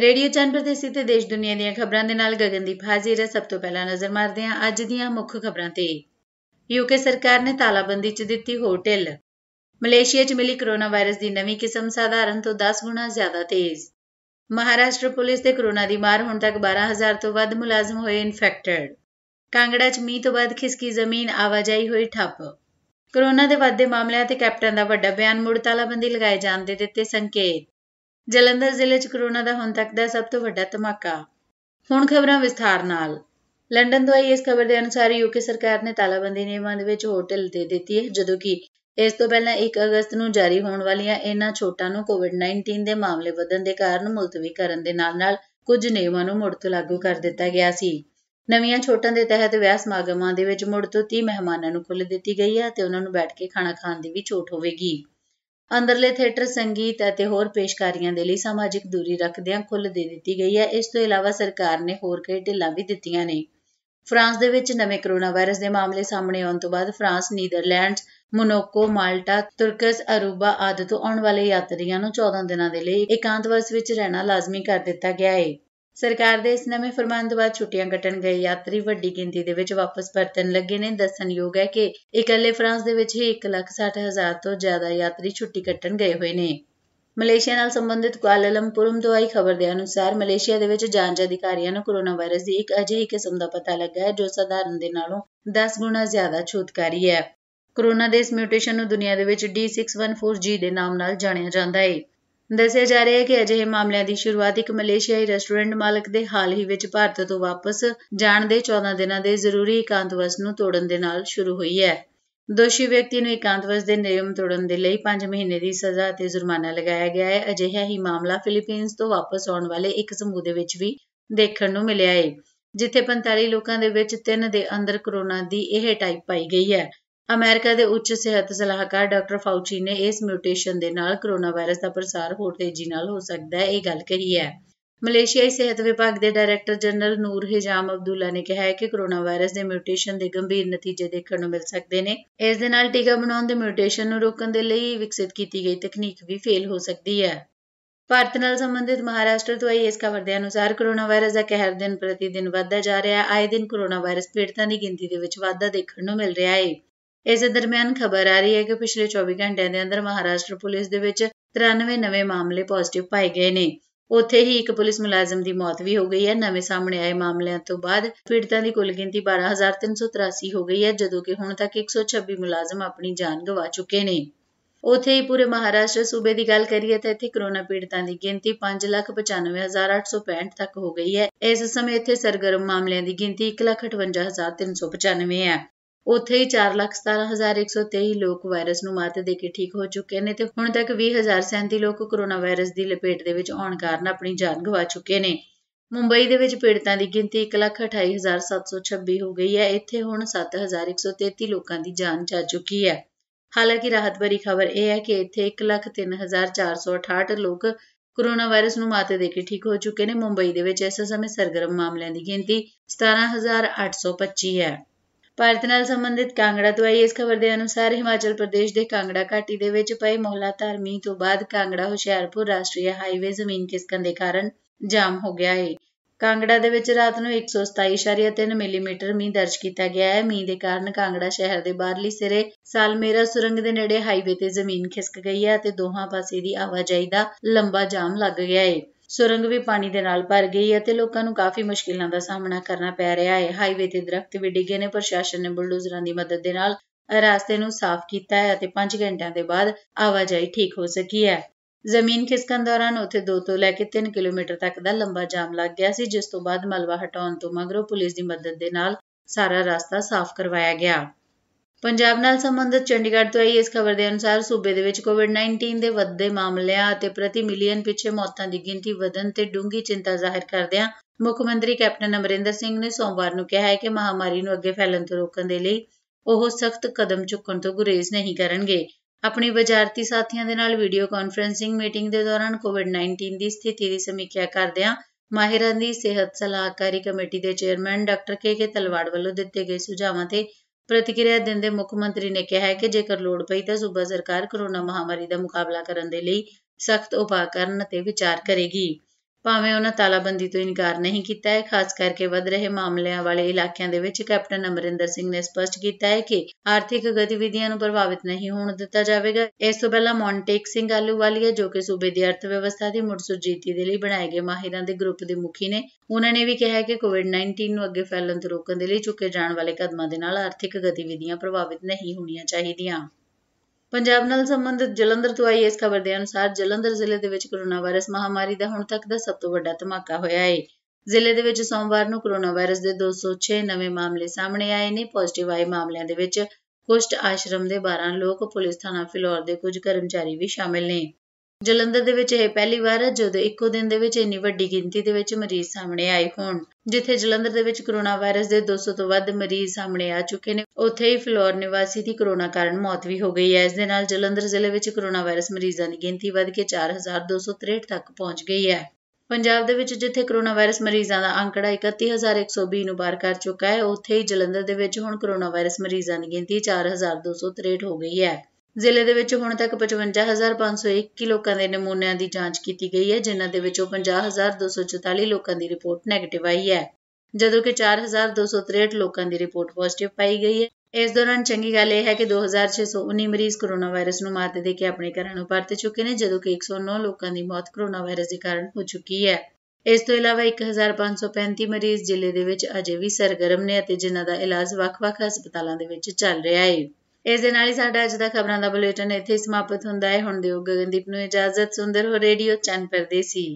Radio channel ਤੇ ਸਿੱਧੇ ਦੇਸ਼ ਦੁਨੀਆ ਦੀਆਂ ਖਬਰਾਂ ਦੇ ਨਾਲ ਗਗਨਦੀਪ ਹਾਜ਼ਰ ਹੈ ਸਭ ਤੋਂ ਪਹਿਲਾਂ ਨਜ਼ਰ ਮਾਰਦੇ ਹਾਂ ਅੱਜ ਦੀਆਂ ਮੁੱਖ ਖਬਰਾਂ ਤੇ ਯੂਕੇ ਸਰਕਾਰ ਨੇ ਤਾਲਾਬੰਦੀ 'ਚ ਦਿੱਤੀ ਹੋਟਲ ਮਲੇਸ਼ੀਆ 'ਚ ਮਿਲੀ ਕਰੋਨਾ ਵਾਇਰਸ ਦੀ ਨਵੀਂ ਕਿਸਮ ਸਾਧਾਰਨ ਤੋਂ 10 ਗੁਣਾ ਜ਼ਿਆਦਾ ਤੇਜ਼ ਮਹਾਰਾਸ਼ਟਰ ਪੁਲਿਸ ਦੇ ਕਰੋਨਾ ਦੀ ਮਾਰ ਹੁਣ ਤੱਕ 12000 ਤੋਂ ਵੱਧ ਮੁਲਾਜ਼ਮ ਹੋਏ ਇਨਫੈਕਟਡ ਕਾਂਗੜਾ 'ਚ ਮੀਂਹ ਤੋਂ ਬਾਅਦ ਖਿਸਕੀ ਜ਼ਮੀਨ ਆਵਾਜਾਈ ਹੋਈ ਠੱਪ ਕਰੋਨਾ ਦੇ ਵੱਧਦੇ ਮਾਮਲਿਆਂ ਤੇ ਕੈਪਟਨ ਦਾ ਵੱਡਾ ਬਿਆਨ ਮੁੜ ਤਾਲਾਬੰਦੀ ਲਗਾਏ ਜਾਣ ਦੇ ਦਿੱਤੇ ਸੰਕੇਤ ਜਲੰਧਰ ਜ਼ਿਲ੍ਹੇ 'ਚ ਕਰੋਨਾ ਦਾ ਹੁਣ ਤੱਕ ਦਾ ਸਭ ਤੋਂ ਵੱਡਾ ਧਮਾਕਾ ਹੁਣ ਖਬਰਾਂ ਵਿਸਥਾਰ ਨਾਲ ਲੰਡਨ ਤੋਂ ਆਈ ਇਸ ਖਬਰ ਦੇ ਅਨੁਸਾਰ ਯੂਕੇ ਸਰਕਾਰ ਨੇ ਤਾਲਾਬੰਦੀ ਨਿਯਮਾਂ ਦੇ ਵਿੱਚ ਹੋਟਲ ਦੇ ਦਿੱਤੀ ਹੈ ਜਦੋਂ ਕਿ ਇਸ ਤੋਂ ਪਹਿਲਾਂ 1 ਅਗਸਤ ਨੂੰ ਜਾਰੀ ਹੋਣ ਵਾਲੀਆਂ ਇਹਨਾਂ ਛੋਟਾਂ ਨੂੰ ਕੋਵਿਡ-19 ਦੇ ਮਾਮਲੇ ਵਧਣ ਦੇ ਕਾਰਨ ਮੁਲਤਵੀ ਕਰਨ ਦੇ ਨਾਲ-ਨਾਲ ਕੁਝ ਨਿਯਮਾਂ ਨੂੰ ਮੁੜ ਤੋਂ ਲਾਗੂ ਕਰ ਦਿੱਤਾ ਗਿਆ ਸੀ ਨਵੀਆਂ ਛੋਟਾਂ ਦੇ ਤਹਿਤ ਵਿਆਹ ਸਮਾਗਮਾਂ ਦੇ ਵਿੱਚ ਮੁੜ ਤੋਂ 30 ਮਹਿਮਾਨਾਂ ਨੂੰ ਖੁੱਲ੍ਹ ਦਿੱਤੀ ਗਈ ਹੈ ਤੇ ਉਹਨਾਂ ਨੂੰ ਬੈਠ ਕੇ ਖਾਣਾ ਖਾਣ ਦੀ ਵੀ ਛੋਟ ਹੋਵੇਗੀ ਅੰਦਰਲੇ ਥੀਏਟਰ ਸੰਗੀਤ ਅਤੇ ਹੋਰ ਪੇਸ਼ਕਾਰੀਆਂ ਦੇ ਲਈ ਸਮਾਜਿਕ ਦੂਰੀ ਰੱਖਦਿਆਂ ਖੁੱਲ੍ਹ ਦੇ ਦਿੱਤੀ ਗਈ ਹੈ ਇਸ ਤੋਂ ਇਲਾਵਾ ਸਰਕਾਰ ਨੇ ਹੋਰ ਕਈ ਢਿੱਲਾਂ ਵੀ ਦਿੱਤੀਆਂ ਨੇ ਫਰਾਂਸ ਦੇ ਵਿੱਚ ਨਵੇਂ ਕੋਰੋਨਾ ਵਾਇਰਸ ਦੇ ਮਾਮਲੇ ਸਾਹਮਣੇ ਆਉਣ ਤੋਂ ਬਾਅਦ France Netherlands Monaco Malta Turks Aruba ਆਦਿ ਤੋਂ ਆਉਣ ਵਾਲੇ ਯਾਤਰੀਆਂ ਨੂੰ 14 ਦਿਨਾਂ ਦੇ ਲਈ ਇਕਾਂਤਵਾਸ ਵਿੱਚ ਰਹਿਣਾ ਲਾਜ਼ਮੀ ਕਰ ਦਿੱਤਾ ਗਿਆ ਹੈ ਸਰਕਾਰ ਦੇ ਇਸ ਨਵੇਂ ਫਰਮਾਨ ਤੋਂ ਬਾਅਦ ਛੁੱਟੀਆਂ ਕੱਟਣ ਗਏ ਯਾਤਰੀ ਵੱਡੀ ਗਿਣਤੀ ਦੇ ਵਿੱਚ ਵਾਪਸ ਪਰਤਣ ਲੱਗੇ ਨੇ ਦੱਸਣਯੋਗ ਹੈ ਕਿ ਇਕੱਲੇ ਫਰਾਂਸ ਦੇ ਵਿੱਚ ਹੀ 1,60,000 ਤੋਂ ਜ਼ਿਆਦਾ ਯਾਤਰੀ ਛੁੱਟੀ ਕੱਟਣ ਗਏ ਹੋਏ ਨੇ ਮਲੇਸ਼ੀਆ ਨਾਲ ਸੰਬੰਧਿਤ ਕੁਆਲਾਲੰਪੁਰਮ ਤੋਂ ਆਈ ਖਬਰ ਦੇ ਅਨੁਸਾਰ ਮਲੇਸ਼ੀਆ ਦੇ ਵਿੱਚ ਜਾਂਚ ਅਧਿਕਾਰੀਆਂ ਨੂੰ ਕੋਰੋਨਾ ਵਾਇਰਸ ਦੀ ਇੱਕ ਅਜਿਹੀ ਕਿਸਮ ਦਾ ਪਤਾ ਲੱਗਾ ਹੈ ਜੋ ਸਧਾਰਨ ਦੇ ਨਾਲੋਂ 10 ਗੁਣਾ ਜ਼ਿਆਦਾ ਛੂਤਕਾਰੀ ਹੈ ਕੋਰੋਨਾ ਦੇ ਇਸ ਮਿਊਟੇਸ਼ਨ ਨੂੰ ਦੁਨੀਆ ਦੇ ਵਿੱਚ D614G ਦੇ ਨਾਮ ਨਾਲ ਜਾਣਿਆ ਜਾਂਦਾ ਹੈ ਦੱਸਿਆ ਜਾ ਰਿਹਾ ਹੈ ਕਿ ਅਜਿਹੇ ਮਾਮਲਿਆਂ ਦੀ ਸ਼ੁਰੂਆਤ ਇੱਕ ਮਲੇਸ਼ੀਆਈ ਰੈਸਟੋਰੈਂਟ ਮਾਲਕ ਦੇ ਹਾਲ ਹੀ ਵਿੱਚ ਭਾਰਤ ਤੋਂ ਵਾਪਸ ਜਾਣ ਦੇ 14 ਦਿਨਾਂ ਦੇ ਜ਼ਰੂਰੀ ਇਕਾਂਤਵਾਸ ਨੂੰ ਤੋੜਨ ਦੇ ਨਾਲ ਸ਼ੁਰੂ ਹੋਈ ਹੈ। ਦੋਸ਼ੀ ਵਿਅਕਤੀ ਨੂੰ ਇਕਾਂਤਵਾਸ ਦੇ ਨਿਯਮ ਤੋੜਨ ਦੇ ਲਈ 5 ਮਹੀਨੇ ਦੀ ਸਜ਼ਾ ਅਤੇ ਜੁਰਮਾਨਾ ਲਗਾਇਆ ਗਿਆ ਹੈ। ਅਜਿਹਾ ਹੀ ਮਾਮਲਾ ਫਿਲੀਪੀਨਸ ਤੋਂ ਵਾਪਸ ਆਉਣ ਵਾਲੇ ਇੱਕ ਸਮੂਹ ਦੇ ਵਿੱਚ ਵੀ ਦੇਖਣ ਨੂੰ ਮਿਲਿਆ ਹੈ। ਜਿੱਥੇ 45 ਲੋਕਾਂ ਦੇ ਵਿੱਚ 3 ਦੇ ਅੰਦਰ ਕਰੋਨਾ ਦੀ ਇਹ ਟਾਈਪ ਪਾਈ ਗਈ ਹੈ ਅਮਰੀਕਾ ਦੇ ਉੱਚ ਸਿਹਤ ਸਲਾਹਕਾਰ ਡਾਕਟਰ ਫਾਊਚੀ ਨੇ ਇਸ ਮਿਊਟੇਸ਼ਨ ਦੇ ਨਾਲ ਕੋਰੋਨਾ ਵਾਇਰਸ ਦਾ ਪ੍ਰਸਾਰ ਹੋਰ ਤੇਜ਼ੀ ਨਾਲ ਹੋ ਸਕਦਾ ਹੈ ਇਹ ਗੱਲ ਕਹੀ ਹੈ ਮਲੇਸ਼ੀਆਈ ਸਿਹਤ ਵਿਭਾਗ ਦੇ director general Noor Hisham Abdullah ਨੇ ਕਿਹਾ ਹੈ ਕਿ ਕੋਰੋਨਾ ਵਾਇਰਸ ਦੇ ਮਿਊਟੇਸ਼ਨ ਦੇ ਗੰਭੀਰ ਨਤੀਜੇ ਦੇਖਣ ਨੂੰ ਮਿਲ ਸਕਦੇ ਨੇ ਇਸ ਦੇ ਨਾਲ ਟੀਕਾ ਬਣਾਉਣ ਦੇ ਮਿਊਟੇਸ਼ਨ ਨੂੰ ਰੋਕਣ ਦੇ ਲਈ ਵਿਕਸਿਤ ਕੀਤੀ ਗਈ ਤਕਨੀਕ ਵੀ ਫੇਲ ਹੋ ਸਕਦੀ ਹੈ ਭਾਰਤ ਨਾਲ ਸੰਬੰਧਿਤ ਮਹਾਰਾਸ਼ਟਰ ਤੋਂ ਆਈ ਇਸ ਖਬਰ ਦੇ ਅਨੁਸਾਰ ਕੋਰੋਨਾ ਵਾਇਰਸ ਦਾ ਕਹਿਰ ਦਿਨ ਪ੍ਰਤੀ ਦਿਨ ਵਧਦਾ ਜਾ ਰਿਹਾ ਹੈ ਆਏ ਦਿਨ ਕੋਰੋਨਾ ਵਾਇਰਸ ਪੀੜਤਾਂ ਦੀ ਗਿਣਤੀ ਦੇ ਵਿੱਚ ਵਾਧਾ ਦੇਖਣ ਨੂੰ ਮਿਲ ਰਿਹਾ ਹੈ ਇਸ ਦਰਮਿਆਨ ਖਬਰ ਆ ਰਹੀ ਹੈ ਕਿ ਪਿਛਲੇ 24 ਘੰਟਿਆਂ ਦੇ ਅੰਦਰ ਮਹਾਰਾਸ਼ਟਰ ਪੁਲਿਸ ਦੇ ਵਿੱਚ 93 ਨਵੇਂ ਮਾਮਲੇ ਪੋਜ਼ਿਟਿਵ ਪਾਏ ਗਏ ਨੇ ਉੱਥੇ ਹੀ ਇੱਕ ਪੁਲਿਸ ਮੁਲਾਜ਼ਮ ਦੀ ਮੌਤ ਵੀ ਹੋ ਗਈ ਹੈ ਨਵੇਂ ਸਾਹਮਣੇ ਆਏ ਮਾਮਲਿਆਂ ਤੋਂ ਬਾਅਦ ਪੀੜਤਾਂ ਦੀ ਕੁੱਲ ਗਿਣਤੀ 12383 ਹੋ ਗਈ ਹੈ ਜਦੋਂ ਕਿ ਹੁਣ ਤੱਕ 126 ਮੁਲਾਜ਼ਮ ਆਪਣੀ ਜਾਨ ਗਵਾ ਚੁੱਕੇ ਨੇ ਉਥੇ ਹੀ ਪੂਰੇ ਮਹਾਰਾਸ਼ਟਰ ਸੂਬੇ ਦੀ ਗੱਲ ਕਰੀਏ ਤਾਂ ਇੱਥੇ ਕਰੋਨਾ ਪੀੜਤਾਂ ਦੀ ਗਿਣਤੀ 595865 ਤੱਕ ਹੋ ਗਈ ਹੈ ਇਸ ਸਮੇਂ ਇੱਥੇ ਸਰਗਰਮ ਮਾਮਲਿਆਂ ਦੀ ਗਿਣਤੀ 158395 ਹੈ ਉੱਥੇ ਹੀ 417123 ਲੋਕ ਵਾਇਰਸ ਨੂੰ ਮਾਤ ਦੇ ਕੇ ਠੀਕ ਹੋ ਚੁੱਕੇ ਨੇ ਤੇ ਹੁਣ ਤੱਕ 20037 ਲੋਕ ਕੋਰੋਨਾ ਵਾਇਰਸ ਦੀ ਲਪੇਟ ਦੇ ਵਿੱਚ ਆਉਣ ਕਾਰਨ ਆਪਣੀ ਜਾਨ ਗਵਾ ਚੁੱਕੇ ਨੇ ਮੁੰਬਈ ਦੇ ਵਿੱਚ ਪੀੜਤਾਂ ਦੀ ਗਿਣਤੀ 128726 ਹੋ ਗਈ ਹੈ ਇੱਥੇ ਹੁਣ 7133 ਲੋਕਾਂ ਦੀ ਜਾਨ ਜਾ ਚੁੱਕੀ ਹੈ ਹਾਲਾਂਕਿ ਰਾਹਤ ਭਰੀ ਖਬਰ ਇਹ ਹੈ ਕਿ ਇੱਥੇ 103468 ਲੋਕ ਕੋਰੋਨਾ ਵਾਇਰਸ ਨੂੰ ਮਾਤ ਦੇ ਕੇ ਠੀਕ ਹੋ ਚੁੱਕੇ ਨੇ ਮੁੰਬਈ ਦੇ ਵਿੱਚ ਇਸ ਸਮੇਂ ਸਰਗਰਮ ਮਾਮਲਿਆਂ ਦੀ ਗਿਣਤੀ 17825 ਹੈ ਭਾਰਤ ਨਾਲ ਸੰਬੰਧਿਤ ਕਾਂਗੜਾ ਤੋਂ ਆਈ ਇਸ ਖਬਰ ਦੇ ਅਨੁਸਾਰ ਹਿਮਾਚਲ ਪ੍ਰਦੇਸ਼ ਦੇ ਕਾਂਗੜਾ ਘਾਟੀ ਦੇ ਵਿੱਚ ਪਏ ਮੋਹਲਾ ਧਰਮੀ ਤੋਂ ਬਾਅਦ ਕਾਂਗੜਾ ਹੁਸ਼ਿਆਰਪੁਰ ਰਾਸ਼ਟਰੀ ਹਾਈਵੇ ਜ਼ਮੀਨ ਖਿਸਕਣ ਦੇ ਕਾਰਨ ਜਾਮ ਹੋ ਗਿਆ ਹੈ ਕਾਂਗੜਾ ਦੇ ਵਿੱਚ ਰਾਤ ਨੂੰ 127.3 ਮਿਲੀਮੀਟਰ ਮੀਂਹ ਦਰਜ ਕੀਤਾ ਗਿਆ ਹੈ ਮੀਂਹ ਦੇ ਕਾਰਨ ਕਾਂਗੜਾ ਸ਼ਹਿਰ ਦੇ ਬਾਹਰਲੀ ਸਿਰੇ ਸਾਲਮੇਰਾ ਸੁਰੰਗ ਦੇ ਨੇੜੇ ਹਾਈਵੇ ਤੇ ਜ਼ਮੀਨ ਖਿਸਕ ਗਈ ਹੈ ਅਤੇ ਦੋਹਾਂ ਪਾਸੇ ਦੀ ਆਵਾਜਾਈ ਦਾ ਲੰਬਾ ਜਾਮ ਲੱਗ ਗਿਆ ਹੈ ਸੁਰੰਗ ਵੀ ਪਾਣੀ ਦੇ ਨਾਲ ਭਰ ਗਈ ਹੈ ਤੇ ਲੋਕਾਂ ਨੂੰ ਕਾਫੀ ਮੁਸ਼ਕਿਲਾਂ ਦਾ ਸਾਹਮਣਾ ਕਰਨਾ ਪੈ ਰਿਹਾ ਹੈ ਹਾਈਵੇ ਤੇ ਦਰਖਤ ਵੀ ਡਿੱਗੇ ਨੇ ਪ੍ਰਸ਼ਾਸਨ ਨੇ ਬੁਲਡੋਜ਼ਰਾਂ ਦੀ ਮਦਦ ਦੇ ਨਾਲ ਰਾਸਤੇ ਨੂੰ ਸਾਫ਼ ਕੀਤਾ ਹੈ ਅਤੇ 5 ਘੰਟਿਆਂ ਦੇ ਬਾਅਦ ਆਵਾਜਾਈ ਠੀਕ ਹੋ ਸਕੀ ਹੈ ਜ਼ਮੀਨ ਖਿਸਕਣ ਦੌਰਾਨ ਉੱਥੇ 2 ਤੋਂ ਲੈ ਕੇ 3 ਕਿਲੋਮੀਟਰ ਤੱਕ ਦਾ ਲੰਬਾ ਜਾਮ ਲੱਗ ਗਿਆ ਸੀ ਜਿਸ ਤੋਂ ਬਾਅਦ ਮਲਵਾ ਹਟਾਉਣ ਤੋਂ ਮਗਰੋਂ ਪੁਲਿਸ ਦੀ ਮਦਦ ਦੇ ਨਾਲ ਸਾਰਾ ਰਸਤਾ ਸਾਫ਼ ਕਰਵਾਇਆ ਗਿਆ ਪੰਜਾਬ ਨਾਲ ਸੰਬੰਧਿਤ ਚੰਡੀਗੜ੍ਹ ਤੋਂ ਆਈ ਇਸ ਖਬਰ ਦੇ ਅਨੁਸਾਰ ਸੂਬੇ ਦੇ ਵਿੱਚ ਕੋਵਿਡ-19 ਦੇ ਵੱਧਦੇ ਮਾਮਲਿਆਂ ਅਤੇ ਪ੍ਰਤੀ ਮਿਲੀਅਨ ਪਿੱਛੇ ਮੌਤਾਂ ਦੀ ਗਿਣਤੀ ਵਧਣ ਤੇ ਡੂੰਗੀ ਚਿੰਤਾ ਜ਼ਾਹਿਰ ਕਰਦਿਆਂ ਮੁੱਖ ਮੰਤਰੀ ਕੈਪਟਨ ਅਮਰਿੰਦਰ ਸਿੰਘ ਨੇ ਸੋਮਵਾਰ ਨੂੰ ਕਿਹਾ ਹੈ ਕਿ ਮਹਾਮਾਰੀ ਨੂੰ ਅੱਗੇ ਫੈਲਣ ਤੋਂ ਰੋਕਣ ਦੇ ਲਈ ਉਹ ਸਖਤ ਕਦਮ ਚੁੱਕਣ ਤੋਂ ਗੁਰੇਜ਼ ਨਹੀਂ ਕਰਨਗੇ ਆਪਣੀ ਵਜ਼ਾਰਤੀ ਸਾਥੀਆਂ ਦੇ ਨਾਲ ਵੀਡੀਓ ਕਾਨਫਰੈਂਸਿੰਗ ਮੀਟਿੰਗ ਦੇ ਦੌਰਾਨ ਕੋਵਿਡ-19 ਦੀ ਸਥਿਤੀ ਦੀ ਸਮੀਖਿਆ ਕਰਦਿਆਂ ਮਾਹਿਰਾਂ ਦੀ ਸਿਹਤ ਸਲਾਹਕਾਰੀ ਕਮੇਟੀ ਦੇ chairman doctor K K Talwar ਵੱਲੋਂ ਦਿੱਤੇ ਗਏ ਸੁਝਾਵਾਂ ਤੇ ਪ੍ਰਤੀਕਿਰਿਆ ਦਿੰਦੇ ਮੁੱਖ ਮੰਤਰੀ ਨੇ ਕਿਹਾ ਹੈ ਕਿ ਜੇਕਰ ਲੋੜ ਪਈ ਤਾਂ ਸੂਬਾ ਸਰਕਾਰ ਕੋਰੋਨਾ ਮਹਾਮਾਰੀ ਦਾ ਮੁਕਾਬਲਾ ਕਰਨ ਦੇ ਲਈ ਸਖਤ ਉਪਾਅ ਕਰਨ ਤੇ ਵਿਚਾਰ ਕਰੇਗੀ ਭਾਵੇਂ ਉਹਨਾਂ ਤਾਲਾਬੰਦੀ ਤੋਂ ਇਨਕਾਰ ਨਹੀਂ ਕੀਤਾ ਹੈ ਖਾਸ ਕਰਕੇ ਵੱਧ ਰਹੇ ਮਾਮਲਿਆਂ ਵਾਲੇ ਇਲਾਕਿਆਂ ਦੇ ਵਿੱਚ ਕੈਪਟਨ ਅਮਰਿੰਦਰ ਸਿੰਘ ਨੇ ਸਪਸ਼ਟ ਕੀਤਾ ਹੈ ਕਿ ਆਰਥਿਕ ਗਤੀਵਿਧੀਆਂ ਨੂੰ ਪ੍ਰਭਾਵਿਤ ਨਹੀਂ ਹੋਣ ਦਿੱਤਾ ਜਾਵੇਗਾ ਇਸ ਤੋਂ ਪਹਿਲਾਂ ਮੌਂਟੇਕ ਸਿੰਘ ਆਲੂਵਾਲੀਆ ਜੋ ਕਿ ਸੂਬੇ ਦੀ ਅਰਥ ਵਿਵਸਥਾ ਦੀ ਮੁੜਸੁਰਜੀਤੀ ਦੇ ਲਈ ਬਣਾਏ ਗਏ ਮਾਹਿਰਾਂ ਦੇ ਗਰੁੱਪ ਦੇ ਮੁਖੀ ਨੇ ਉਹਨਾਂ ਨੇ ਵੀ ਕਿਹਾ ਕਿ ਕੋਵਿਡ-19 ਨੂੰ ਅੱਗੇ ਫੈਲਣ ਤੋਂ ਰੋਕਣ ਦੇ ਲਈ ਚੁੱਕੇ ਜਾਣ ਵਾਲੇ ਕਦਮਾਂ ਦੇ ਨਾਲ ਆਰਥਿਕ ਗਤੀਵਿਧੀਆਂ ਪ੍ਰਭਾਵਿਤ ਨਹੀਂ ਹੋਣੀਆਂ ਚਾਹੀਦੀਆਂ ਪੰਜਾਬ ਨਾਲ ਸੰਬੰਧਿਤ ਜਲੰਧਰ ਤੋਂ ਆਈ ਇਸ ਖਬਰ ਦੇ ਅਨੁਸਾਰ ਜਲੰਧਰ ਜ਼ਿਲ੍ਹੇ ਦੇ ਵਿੱਚ ਕੋਰੋਨਾ ਵਾਇਰਸ ਮਹਾਮਾਰੀ ਦਾ ਹੁਣ ਤੱਕ ਦਾ ਸਭ ਤੋਂ ਵੱਡਾ ਧਮਾਕਾ ਹੋਇਆ ਹੈ ਜ਼ਿਲ੍ਹੇ ਦੇ ਵਿੱਚ ਸੋਮਵਾਰ ਨੂੰ ਕੋਰੋਨਾ ਵਾਇਰਸ ਦੇ 206 ਨਵੇਂ ਮਾਮਲੇ ਸਾਹਮਣੇ ਆਏ ਨੇ ਪੋਜ਼ਿਟਿਵ ਆਏ ਮਾਮਲਿਆਂ ਦੇ ਵਿੱਚ ਕੁਸ਼ਟ ਆਸ਼ਰਮ ਦੇ 12 ਲੋਕ ਪੁਲਿਸ ਥਾਣਾ ਫਿਲੌਰ ਦੇ ਕੁਝ ਕਰਮਚਾਰੀ ਵੀ ਸ਼ਾਮਿਲ ਨੇ ਜਲੰਧਰ ਦੇ ਵਿੱਚ ਇਹ ਪਹਿਲੀ ਵਾਰ ਹੈ ਜਦੋਂ ਇੱਕੋ ਦਿਨ ਦੇ ਵਿੱਚ ਇੰਨੀ ਵੱਡੀ ਗਿਣਤੀ ਦੇ ਵਿੱਚ ਮਰੀਜ਼ ਸਾਹਮਣੇ ਆਏ ਹੋਣ ਜਿੱਥੇ ਜਲੰਧਰ ਦੇ ਵਿੱਚ ਕਰੋਨਾ ਵਾਇਰਸ ਦੇ 200 ਤੋਂ ਵੱਧ ਮਰੀਜ਼ ਸਾਹਮਣੇ ਆ ਚੁੱਕੇ ਨੇ ਉੱਥੇ ਹੀ ਫਲੋਰ ਨਿਵਾਸੀ ਦੀ ਕਰੋਨਾ ਕਾਰਨ ਮੌਤ ਵੀ ਹੋ ਗਈ ਹੈ ਇਸ ਦੇ ਨਾਲ ਜਲੰਧਰ ਜ਼ਿਲ੍ਹੇ ਵਿੱਚ ਕਰੋਨਾ ਵਾਇਰਸ ਮਰੀਜ਼ਾਂ ਦੀ ਗਿਣਤੀ ਵੱਧ ਕੇ 4263 ਤੱਕ ਪਹੁੰਚ ਗਈ ਹੈ ਪੰਜਾਬ ਦੇ ਵਿੱਚ ਜਿੱਥੇ ਕਰੋਨਾ ਵਾਇਰਸ ਮਰੀਜ਼ਾਂ ਦਾ ਅੰਕੜਾ 31120 ਨੂੰ ਪਾਰ ਕਰ ਚੁੱਕਾ ਹੈ ਉੱਥੇ ਹੀ ਜਲੰਧਰ ਦੇ ਵਿੱਚ ਹੁਣ ਕਰੋਨਾ ਵਾਇਰਸ ਮਰੀਜ਼ਾਂ ਦੀ ਗਿਣਤੀ 4263 ਹੋ ਗਈ ਹੈ ਜ਼ਿਲ੍ਹੇ ਦੇ ਵਿੱਚ ਹੁਣ ਤੱਕ 55501 ਲੋਕਾਂ ਦੇ ਨਮੂਨਿਆਂ ਦੀ ਜਾਂਚ ਕੀਤੀ ਗਈ ਹੈ ਜਿਨ੍ਹਾਂ ਦੇ ਵਿੱਚੋਂ 50244 ਲੋਕਾਂ ਦੀ ਰਿਪੋਰਟ ਨੈਗੇਟਿਵ ਆਈ ਹੈ ਜਦੋਂ ਕਿ 4263 ਲੋਕਾਂ ਦੀ ਰਿਪੋਰਟ ਪੋਜ਼ਿਟਿਵ ਪਾਈ ਗਈ ਹੈ ਇਸ ਦੌਰਾਨ ਚੰਗੀ ਗੱਲ ਇਹ ਹੈ ਕਿ 2619 ਮਰੀਜ਼ ਕੋਰੋਨਾ ਵਾਇਰਸ ਨੂੰ ਮਾਤ ਦੇ ਕੇ ਆਪਣੇ ਘਰਾਂ ਨੂੰ ਪਰਤ ਚੁੱਕੇ ਨੇ ਜਦੋਂ ਕਿ 109 ਲੋਕਾਂ ਦੀ ਮੌਤ ਕੋਰੋਨਾ ਵਾਇਰਸ ਦੇ ਕਾਰਨ ਹੋ ਚੁੱਕੀ ਹੈ ਇਸ ਤੋਂ ਇਲਾਵਾ 1535 ਮਰੀਜ਼ ਜ਼ਿਲ੍ਹੇ ਦੇ ਵਿੱਚ ਅਜੇ ਵੀ ਸਰਗਰਮ ਨੇ ਅਤੇ ਜਿਨ੍ਹਾਂ ਦਾ ਇਲਾਜ ਵੱਖ-ਵੱਖ ਹਸਪਤਾਲਾਂ ਦੇ ਵਿੱਚ ਚੱਲ ਰਿਹਾ ਹੈ। ਇਸ ਦੇ ਨਾਲ ਹੀ ਸਾਡਾ ਅੱਜ ਦਾ ਖਬਰਾਂ ਦਾ ਬੁਲੇਟਿਨ ਇੱਥੇ ਸਮਾਪਤ ਹੁੰਦਾ ਹੈ ਹੁਣ ਦਿਓ ਗਗਨਦੀਪ ਨੂੰ ਇਜਾਜ਼ਤ ਸੁੰਦਰ ਹੋ ਰੇਡੀਓ ਚੰਨ ਪਰਦੇਸੀ